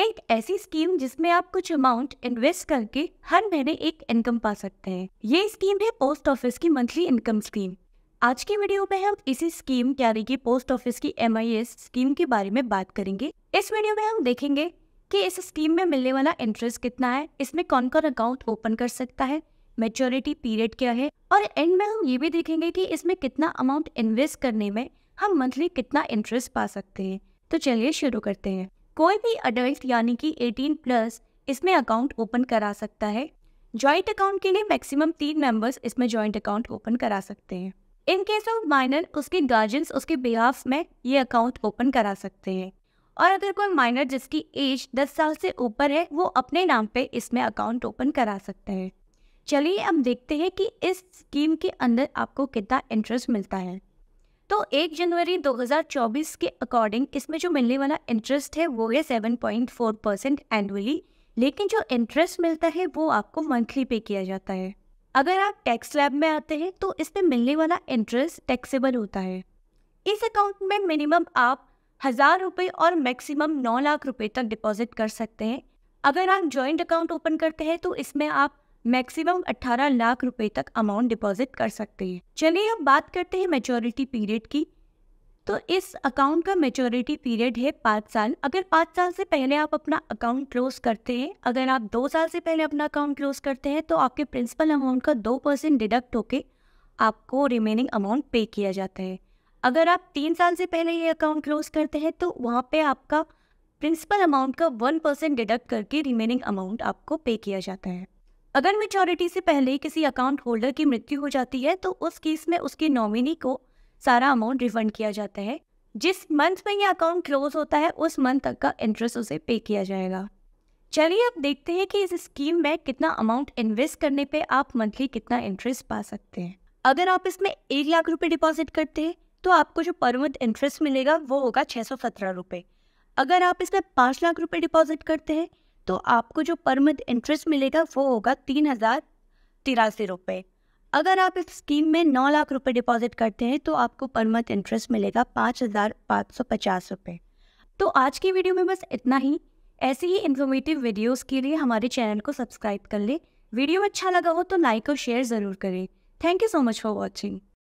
एक ऐसी स्कीम जिसमें आप कुछ अमाउंट इन्वेस्ट करके हर महीने एक इनकम पा सकते हैं ये स्कीम है पोस्ट ऑफिस की मंथली इनकम स्कीम आज की वीडियो में हम इसी स्कीम यानी कि पोस्ट ऑफिस की एम स्कीम के बारे में बात करेंगे इस वीडियो में हम देखेंगे कि इस स्कीम में मिलने वाला इंटरेस्ट कितना है इसमें कौन कौन अकाउंट ओपन कर सकता है मेच्योरिटी पीरियड क्या है और एंड में हम ये भी देखेंगे कि इसमें कितना अमाउंट इन्वेस्ट करने में हम मंथली कितना इंटरेस्ट पा सकते हैं तो चलिए शुरू करते हैं कोई भी अडल्ट यानी कि 18 प्लस इसमें अकाउंट ओपन करा सकता है जॉइंट अकाउंट के लिए मैक्सिमम तीन मेंबर्स इसमें जॉइंट अकाउंट ओपन करा सकते हैं इन केस ऑफ माइनर उसके गार्जियंस उसके बिहाफ में ये अकाउंट ओपन करा सकते हैं और अगर कोई माइनर जिसकी एज 10 साल से ऊपर है वो अपने नाम पे इसमें अकाउंट ओपन करा सकते हैं चलिए अब देखते हैं कि इस स्कीम के अंदर आपको कितना इंटरेस्ट मिलता है तो एक जनवरी 2024 के अकॉर्डिंग इसमें जो मिलने वाला इंटरेस्ट है वो है 7.4 परसेंट एनुअली लेकिन जो इंटरेस्ट मिलता है वो आपको मंथली पे किया जाता है अगर आप टैक्स लैब में आते हैं तो इसमें मिलने वाला इंटरेस्ट टैक्सेबल होता है इस अकाउंट में मिनिमम आप हज़ार रुपये और मैक्सिमम नौ लाख रुपये तक डिपॉजिट कर सकते हैं अगर आप जॉइंट अकाउंट ओपन करते हैं तो इसमें आप मैक्सिमम 18 लाख रुपए तक अमाउंट डिपॉजिट कर सकते हैं चलिए अब बात करते हैं मेचोरिटी पीरियड की तो इस अकाउंट का मेचोरिटी पीरियड है पाँच साल अगर पाँच साल से पहले आप अपना अकाउंट क्लोज करते हैं अगर आप दो साल से पहले अपना अकाउंट क्लोज करते हैं तो आपके प्रिंसिपल अमाउंट का दो परसेंट डिडक्ट होकर आपको रिमेनिंग अमाउंट पे किया जाता है अगर आप तीन साल से पहले ये अकाउंट क्लोज करते हैं तो वहाँ पे आपका प्रिंसिपल अमाउंट का वन परसेंट डिडक्ट करके रिमेनिंग अमाउंट आपको पे किया जाता है अगर मेचोरिटी से पहले किसी अकाउंट होल्डर की मृत्यु हो जाती है तो उस केस में उसके नॉमिनी को सारा अमाउंट रिफंड किया जाता है जिस मंथ में यह अकाउंट क्लोज होता है उस मंथ तक का इंटरेस्ट उसे पे किया जाएगा चलिए अब देखते हैं कि इस स्कीम में कितना अमाउंट इन्वेस्ट करने पे आप मंथली कितना इंटरेस्ट पा सकते हैं अगर आप इसमें एक लाख रुपए डिपॉजिट करते हैं तो आपको जो पर मंथ इंटरेस्ट मिलेगा वो होगा छः सौ सत्रह रुपये अगर आप इसमें पाँच लाख रुपए डिपॉजिट करते हैं तो आपको जो पर मंथ इंटरेस्ट मिलेगा वो होगा तीन हज़ार तिरासी रुपये अगर आप इस स्कीम में नौ लाख रुपए डिपॉजिट करते हैं तो आपको पर मंथ इंटरेस्ट मिलेगा पाँच हज़ार पाँच सौ पचास रुपये तो आज की वीडियो में बस इतना ही ऐसे ही इन्फॉर्मेटिव वीडियोस के लिए हमारे चैनल को सब्सक्राइब कर लें वीडियो अच्छा लगा हो तो लाइक और शेयर ज़रूर करें thank you so much for watching